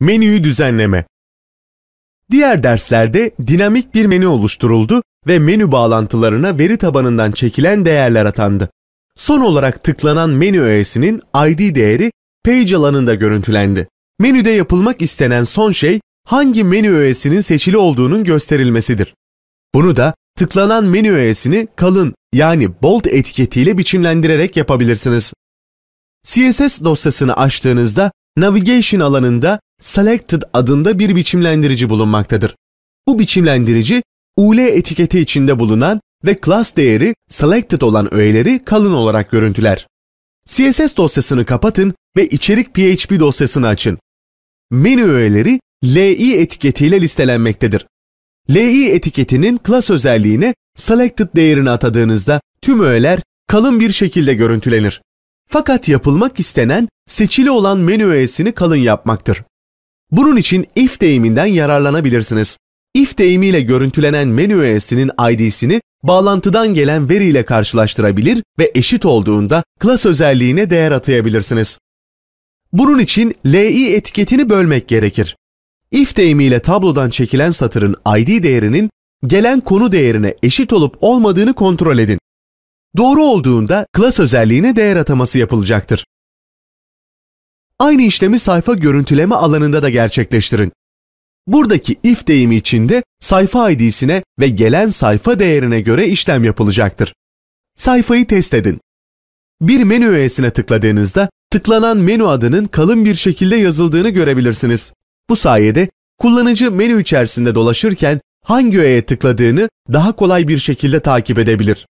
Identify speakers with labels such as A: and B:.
A: Menüyü düzenleme. Diğer derslerde dinamik bir menü oluşturuldu ve menü bağlantılarına veri tabanından çekilen değerler atandı. Son olarak tıklanan menü öğesinin ID değeri page alanında görüntülendi. Menüde yapılmak istenen son şey hangi menü öğesinin seçili olduğunun gösterilmesidir. Bunu da tıklanan menü öğesini kalın yani bold etiketiyle biçimlendirerek yapabilirsiniz. CSS dosyasını açtığınızda navigation alanında Selected adında bir biçimlendirici bulunmaktadır. Bu biçimlendirici UL etiketi içinde bulunan ve class değeri selected olan öğeleri kalın olarak görüntüler. CSS dosyasını kapatın ve içerik PHP dosyasını açın. Menü öğeleri li etiketiyle listelenmektedir. li etiketinin class özelliğine selected değerini atadığınızda tüm öğeler kalın bir şekilde görüntülenir. Fakat yapılmak istenen seçili olan menü öğesini kalın yapmaktır. Bunun için if deyiminden yararlanabilirsiniz. If deyimiyle görüntülenen menü öğesinin ID'sini bağlantıdan gelen veriyle karşılaştırabilir ve eşit olduğunda klas özelliğine değer atayabilirsiniz. Bunun için li etiketini bölmek gerekir. If deyimiyle tablodan çekilen satırın id değerinin gelen konu değerine eşit olup olmadığını kontrol edin. Doğru olduğunda klas özelliğine değer ataması yapılacaktır. Aynı işlemi sayfa görüntüleme alanında da gerçekleştirin. Buradaki if deyimi içinde sayfa ID'sine ve gelen sayfa değerine göre işlem yapılacaktır. Sayfayı test edin. Bir menü öğesine tıkladığınızda tıklanan menü adının kalın bir şekilde yazıldığını görebilirsiniz. Bu sayede kullanıcı menü içerisinde dolaşırken hangi öğeye tıkladığını daha kolay bir şekilde takip edebilir.